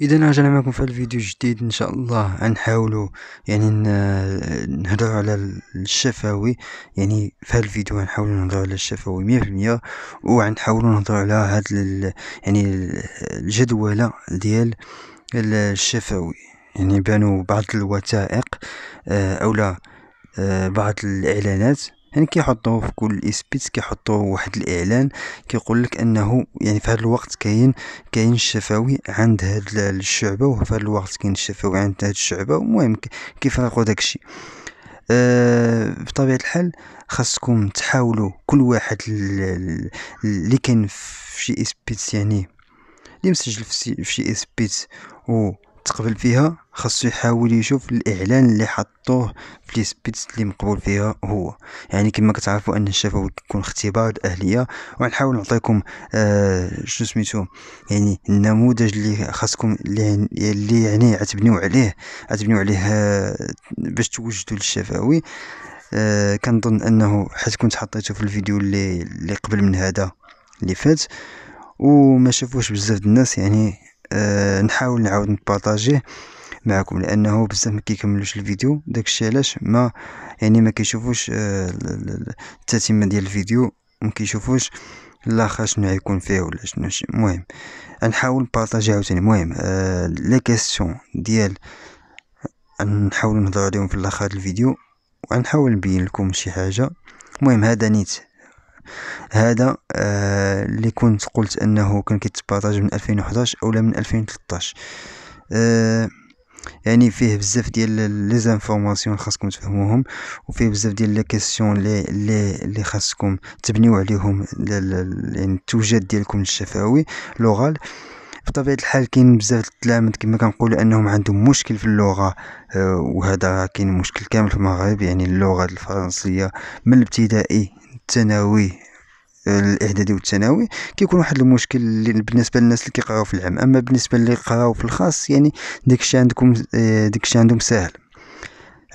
اذا رجعنا معكم في الفيديو جديد ان شاء الله غنحاولوا يعني نهضروا على الشفوي يعني في هذا الفيديو غنحاولوا نهضروا على الشفوي 100% وغنحاولوا نهضروا على هذا يعني الجدوله ديال الشفوي يعني بانوا بعض الوثائق آه، او لا آه، بعض الاعلانات يعني كيحطوه في كل اسبيت كيحطوه واحد الاعلان كيقول لك انه يعني في هذا الوقت كاين كاين الشفوي عند هاد الشعبه وفي هذا الوقت كاين الشفوي عند هاد الشعبه المهم داك داكشي أه بطبيعه الحال خاصكم تحاولوا كل واحد اللي كاين في شي اسبيت يعني اللي مسجل في شي اسبيت و تقبل فيها خاصو يحاول يشوف الاعلان اللي حطوه في لي سبيتس اللي مقبول فيها هو يعني كما كتعرفوا ان الشفوي كيكون اختبار الاهليه ونحاول نعطيكم آه شنو سميتو يعني النموذج اللي خاصكم اللي يعني عتبنيو عليه عتبنيو عليه آه باش توجدوا للشفوي آه كنظن انه حيت كنت حطيته في الفيديو اللي اللي قبل من هذا اللي فات وما شافوش بزاف الناس يعني آه، نحاول نعاود نبارطاجيه معكم لانه بزاف ما كيكملوش الفيديو داكشي علاش ما يعني ما كيشوفوش آه، التتمه ديال الفيديو ما كيشوفوش لا شنو غيكون فيه ولا شنو المهم نحاول نبارطاجي عاوتاني المهم لي آه، لا كاستيون ديال نحاول نهضر عليهم في الاخر الفيديو ونحاول نبين لكم شي حاجه المهم هذا نيت هذا آه اللي كنت قلت انه كان كيتبارطاج من 2011 اولا من 2013 آه يعني فيه بزاف ديال لي زانفورماسيون خاصكم تفهموهم وفيه بزاف ديال لي كيسيون لي لي لي خاصكم تبنيو عليهم يعني التوجات ديالكم الشفوي لوغال بطبيعه الحال كاين بزاف التلاميذ كما كنقولوا انهم عندهم مشكل في اللغه آه، وهذا كاين مشكل كامل في المغرب يعني اللغه الفرنسيه من الابتدائي الثانوي الاعدادي والثانوي كيكون واحد المشكل اللي بالنسبه للناس اللي كيقراو في العام اما بالنسبه اللي قراو في الخاص يعني داكشي عندكم آه، داكشي عندهم ساهل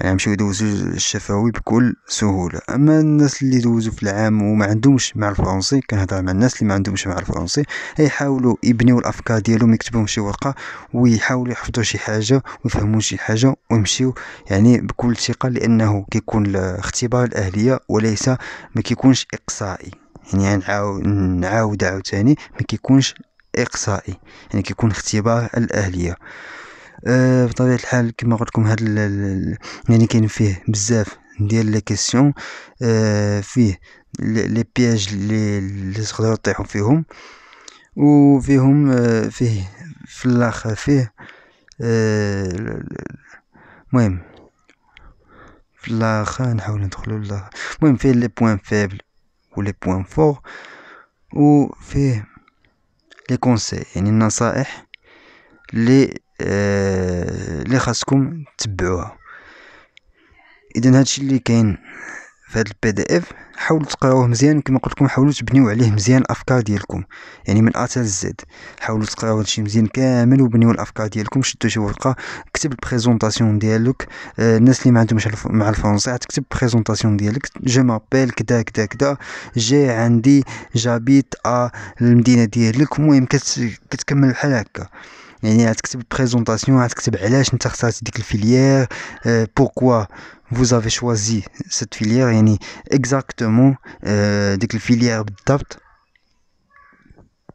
يعني يمشيو يدوزو الشفوي بكل سهولة أما الناس اللي دوزو في العام وما عندهمش مع الفرنسي كنهضر مع الناس اللي ما عندهمش مع الفرنسي يحاولوا يبنيو الأفكار ديالهم يكتبوهم شي ورقة ويحاولوا يحفظوا شي حاجة ويفهموا شي حاجة ويمشيو يعني بكل ثقة لأنه كيكون الاختبار الأهلية وليس ما كيكونش إقصائي يعني نعاود عاوتاني ما كيكونش اقصائي يعني كيكون اختبار الاهليه آه، بطبيعه الحال كما قلت لكم هذا يعني كاين فيه بزاف ديال لي كيسيون أه فيه لي بياج لي تقدروا تطيحوا فيهم وفيهم أه فيه في الاخر فيه آه، المهم في الاخر نحاول ندخلوا للاخر المهم فيه لي بوين فيبل ولي بوين فور وفيه لي كونساي يعني النصائح لي اللي آه، خاصكم تتبعوها اذا هادشي اللي كاين في هذا البي دي اف حاولوا تقراوه مزيان كما قلت لكم حاولوا تبنيو عليه مزيان الافكار ديالكم يعني من ا حتى زد حاولوا تقراو هادشي مزيان كامل وبنيو الافكار ديالكم شدوا شي ورقه كتب البريزونطاسيون ديالك آه، الناس اللي ما عندهمش مع الفرنسي تكتب البريزونطاسيون ديالك جو مابيل كدا كدا كدا جي عندي جابيت ا المدينه ديالك المهم كتكمل بحال هكا يعني غتكتب بريزونطاسيون غتكتب علاش انت اخترت ديك الفيليير اه بوركوا vous avez choisi cette filière يعني exactement آه، ديك الفيليير بالضبط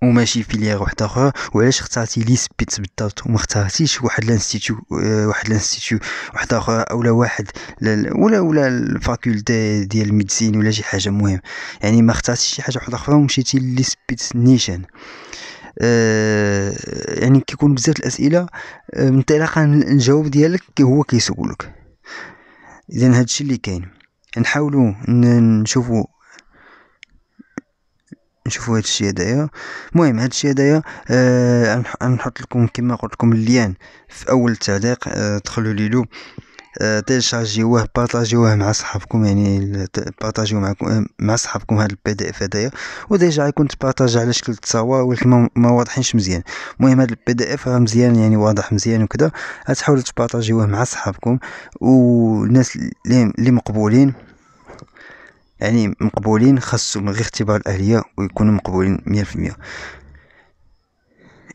وماشي فيليير واحد اخر وعلاش اختارتي لي سبيت بالضبط وما اختارتيش واحد لانستيتيو آه، واحد لانستيتيو واحد اخر اولا واحد ولا ولا الفاكولتي ديال الميديسين ولا شي حاجه مهم يعني ما اختارتيش شي حاجه واحده اخرى ومشيتي لي سبيت نيشان آه، يعني كيكون بزاف الاسئله انطلاقا آه، من طريقه الجواب ديالك هو كيسولك اذا هذا الشيء اللي كاين نحاولوا نشوفوا نشوفوا هذا الشيء هذايا المهم هذا الشيء هذايا آه، غنحط لكم كما قلت لكم اللين في اول تعليق آه دخلوا لي له آه، تيليشارجيوه بارطاجيوه مع صحابكم يعني بارطاجيو معكم آه، مع صحابكم هذا البي دي اف هذايا وديجا غيكون تبارطاج على شكل تصاور ولكن ما, ما واضحينش مزيان المهم هذا البي دي اف راه مزيان يعني واضح مزيان وكذا غتحاولوا تبارطاجيوه مع صحابكم والناس اللي مقبولين يعني مقبولين خاصهم غير اختبار الاهليه ويكونوا مقبولين 100%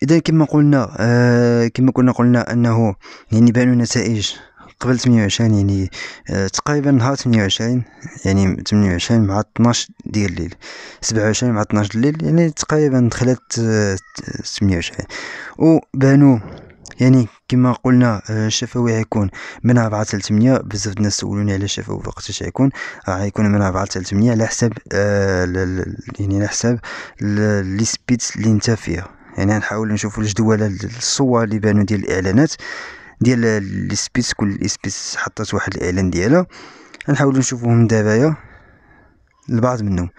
اذا كما قلنا آه كما كنا قلنا انه يعني بانوا نتائج قبل 28 يعني آه، تقريبا نهار 28 يعني 28 مع 12 ديال الليل 27 مع 12 الليل يعني تقريبا دخلت 28 وبانو يعني كما قلنا آه، الشفوي غيكون من 4 حتى 8 بزاف الناس سولوني على الشفوي وقتاش غيكون آه، غيكون من 4 حتى 8 على حساب يعني على حساب لي سبيت اللي انت فيها يعني نحاول نشوفوا الجدول الصور اللي بانوا ديال الاعلانات ديال ليسبيس كل اسبيس حطات واحد الاعلان ديالها غنحاولوا نشوفوهم دابايا البعض منهم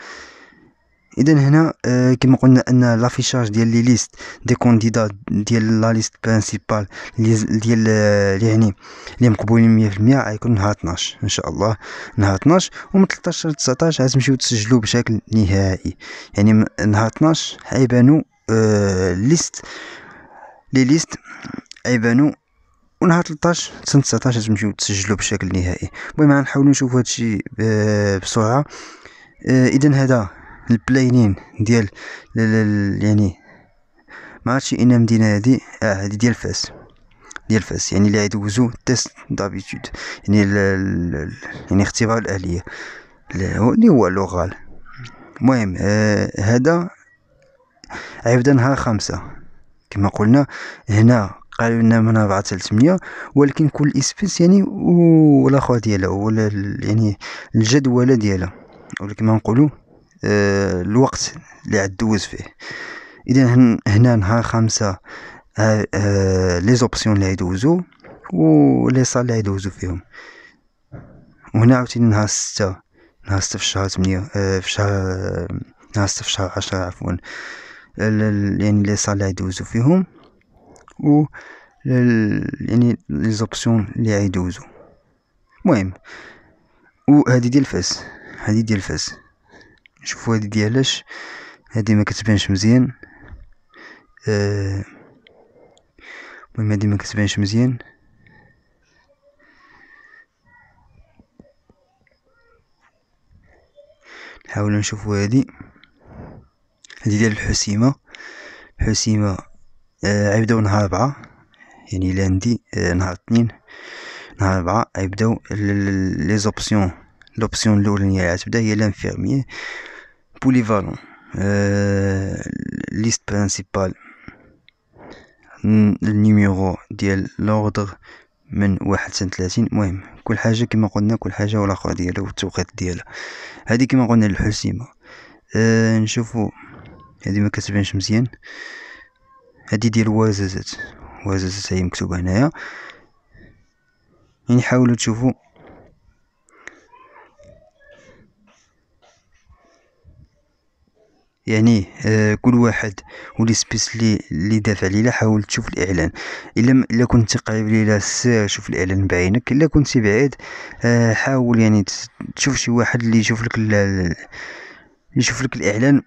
اذا هنا آه، كما قلنا ان لافيشاج ديال لي ليست دي كونديدا ديال لا ليست برينسيبال ديال آه، يعني اللي مقبولين 100% غيكون نهار 12 ان شاء الله نهار 12 ومن 13 ل 19 غتمشيو تسجلوا بشكل نهائي يعني نهار 12 غيبانو آه، ليست لي ليست غيبانو ونهار 13 سنه 19 تمشيو تسجلوا بشكل نهائي المهم غنحاولوا نشوفوا هادشي بسرعه اذا هذا البلاينين ديال يعني ما عرفتش اين مدينه هادي اه هادي ديال فاس ديال فاس يعني اللي غيدوزو تيست دابيتود يعني ال يعني اختبار الاهليه اللي هو لوغال المهم آه هذا عيبدا نهار خمسة كما قلنا هنا قالوا لنا من 4 حتى 8 ولكن كل اسبيس يعني والاخر ديالها ولا يعني الجدوله ديالها ولا كما نقولوا آه، الوقت اللي عدوز فيه اذا هنا نهار خمسة آه، آه، لي زوبسيون اللي غيدوزو ولي صال اللي غيدوزو فيهم وهنا عاوتاني نهار ستة نهار ستة في شهر تمنية في شهر نهار ستة في شهر عشرة عفوا يعني لي صال اللي غيدوزو فيهم و يعني لي زوبسيون لي غيدوزو المهم وهادي ديال فاس هادي ديال فاس نشوفو هادي ديالاش هادي ما كتبانش مزيان آه، المهم أه هادي ما كتبانش مزيان نحاولو نشوفو هادي هادي ديال الحسيمه الحسيمه عيبداو آه، نهار ربعة يعني لندي آه، نهار اثنين نهار ربعة عيبداو لي زوبسيون لوبسيون الاولانيه اللي تبدا هي لانفيرميي بوليفالون ليست برينسيبال النيميرو ديال لوردر من واحد حتى ثلاثين مهم كل حاجه كما قلنا كل حاجه والاخر ديالها والتوقيت ديالها هذه كما قلنا الحسيمه أه نشوفو هذه ما كتبانش مزيان هادي ديال وازازات وازازات هي مكتوبه هنايا يعني حاولوا تشوفوا يعني آه كل واحد سبيس لي لي دافع ليلا حاول تشوف الاعلان الا الا كنت قريب ليلا سير شوف الاعلان بعينك الا كنت بعيد آه حاول يعني تشوف شي واحد اللي يشوف لك يشوف لك الاعلان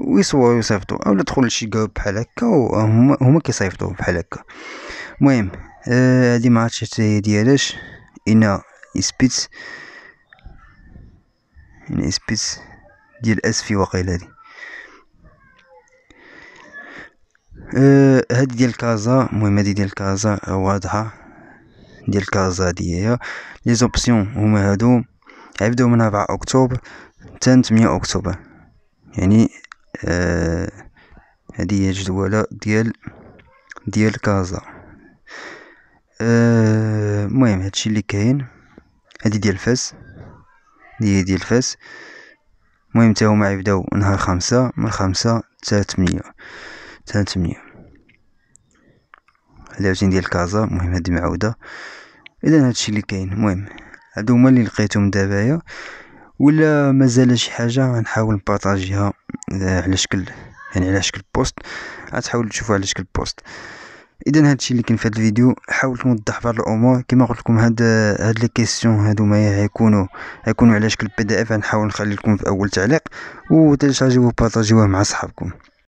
ويصوروا ويصيفطوا او تدخل لشي جروب بحال هكا وهما هما كيصيفطوا بحال هكا المهم آه، هادي آه ما عرفتش ديالاش ان اسبيتس ان اسبيتس ديال اسفي وقيل هادي آه، هادي ديال كازا المهم هادي ديال كازا واضحه ديال كازا هي لي زوبسيون هما هادو عبدو من 4 اكتوبر حتى 8 اكتوبر يعني آه هذه هي الجدولة ديال ديال كازا آه، المهم آه هادشي اللي كاين هذه ديال فاس هي ديال فاس المهم تا هما يبداو نهار خمسة من خمسة تا تمنية تا تمنية هذا عاوتاني ديال كازا المهم هادي معودة اذا هادشي اللي كاين المهم هادو هما اللي لقيتهم دابايا ولا مازال شي حاجه غنحاول نبارطاجيها على شكل يعني على شكل بوست غتحاول تشوفوا على شكل بوست اذا هادشي اللي كاين في هذا الفيديو حاولت نوضح بعض الامور كما قلت لكم هاد هاد لي كيسيون هادو ما غيكونوا غيكونوا على شكل بي دي اف غنحاول نخلي لكم في اول تعليق وتلشارجيوه وبارطاجيوه مع صحابكم